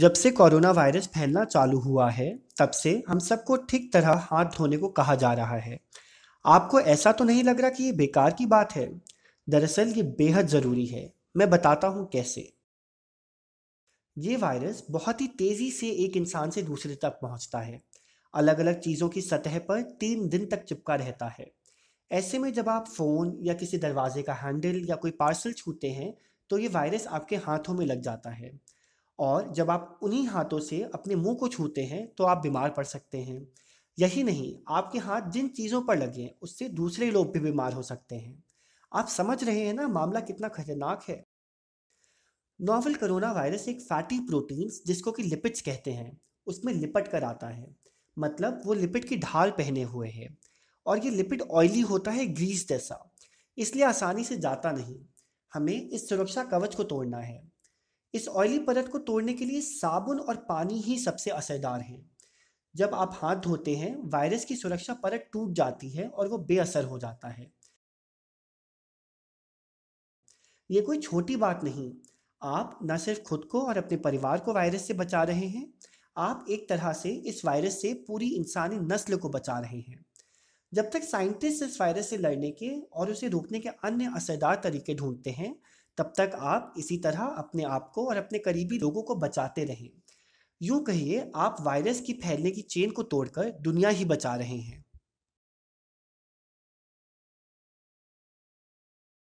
जब से corona virus फैलना चालू हुआ है तब से हम सबको ठीक तरह हाथ धोने को कहा जा रहा है आपको ऐसा तो नहीं लग रहा कि ये बेकार की बात है दरअसल ये बेहद ज़रूरी है मैं बताता हूँ कैसे ये वायरस बहुत ही तेज़ी से एक इंसान से दूसरे तक पहुँचता है अलग अलग चीज़ों की सतह पर तीन दिन तक चिपका रहता है ऐसे में जब आप फ़ोन या किसी दरवाजे का हैंडल या कोई पार्सल छूते हैं तो ये वायरस आपके हाथों में लग जाता है और जब आप उन्हीं हाथों से अपने मुंह को छूते हैं तो आप बीमार पड़ सकते हैं यही नहीं आपके हाथ जिन चीज़ों पर लगे उससे दूसरे लोग भी बीमार हो सकते हैं आप समझ रहे हैं ना मामला कितना खतरनाक है नोवल कोरोना वायरस एक फैटी प्रोटीन्स जिसको कि लिपिड्स कहते हैं उसमें लिपट कर आता है मतलब वो लिपिड की ढाल पहने हुए है और ये लिपिड ऑयली होता है ग्रीस जैसा इसलिए आसानी से जाता नहीं हमें इस सुरक्षा कवच को तोड़ना है इस ऑयली परत को तोड़ने के लिए साबुन और पानी ही सबसे असरदार हैं जब आप हाथ धोते हैं वायरस की सुरक्षा परत टूट जाती है और वो बेअसर हो जाता है ये कोई छोटी बात नहीं आप न सिर्फ खुद को और अपने परिवार को वायरस से बचा रहे हैं आप एक तरह से इस वायरस से पूरी इंसानी नस्ल को बचा रहे हैं जब तक साइंटिस्ट इस वायरस से लड़ने के और उसे रोकने के अन्य असरदार तरीके ढूंढते हैं तब तक आप इसी तरह अपने आप को और अपने करीबी लोगों को बचाते रहें यूँ कहिए आप वायरस की फैलने की चेन को तोड़कर दुनिया ही बचा रहे हैं